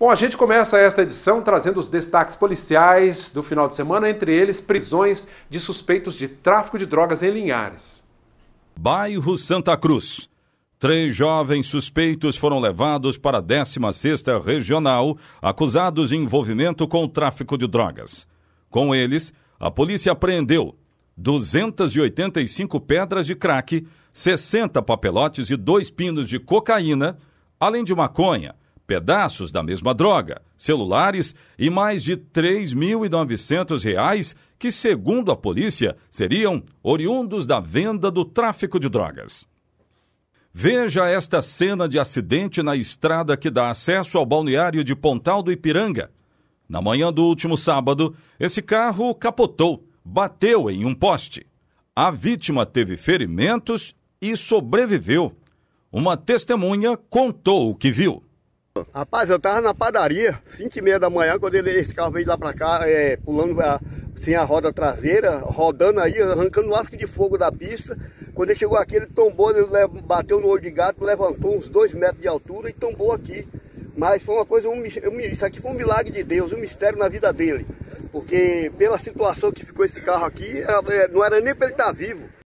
Bom, a gente começa esta edição trazendo os destaques policiais do final de semana, entre eles prisões de suspeitos de tráfico de drogas em Linhares. Bairro Santa Cruz. Três jovens suspeitos foram levados para a 16ª Regional, acusados de envolvimento com o tráfico de drogas. Com eles, a polícia apreendeu 285 pedras de crack, 60 papelotes e dois pinos de cocaína, além de maconha, pedaços da mesma droga, celulares e mais de R$ 3.900 que, segundo a polícia, seriam oriundos da venda do tráfico de drogas. Veja esta cena de acidente na estrada que dá acesso ao balneário de Pontal do Ipiranga. Na manhã do último sábado, esse carro capotou, bateu em um poste. A vítima teve ferimentos e sobreviveu. Uma testemunha contou o que viu. Rapaz, eu tava na padaria, 5 e meia da manhã, quando ele, esse carro veio lá pra cá, é, pulando a, sem a roda traseira, rodando aí, arrancando asco de fogo da pista. Quando ele chegou aqui, ele tombou, ele bateu no olho de gato, levantou uns 2 metros de altura e tombou aqui. Mas foi uma coisa, um, isso aqui foi um milagre de Deus, um mistério na vida dele. Porque pela situação que ficou esse carro aqui, é, é, não era nem para ele estar tá vivo.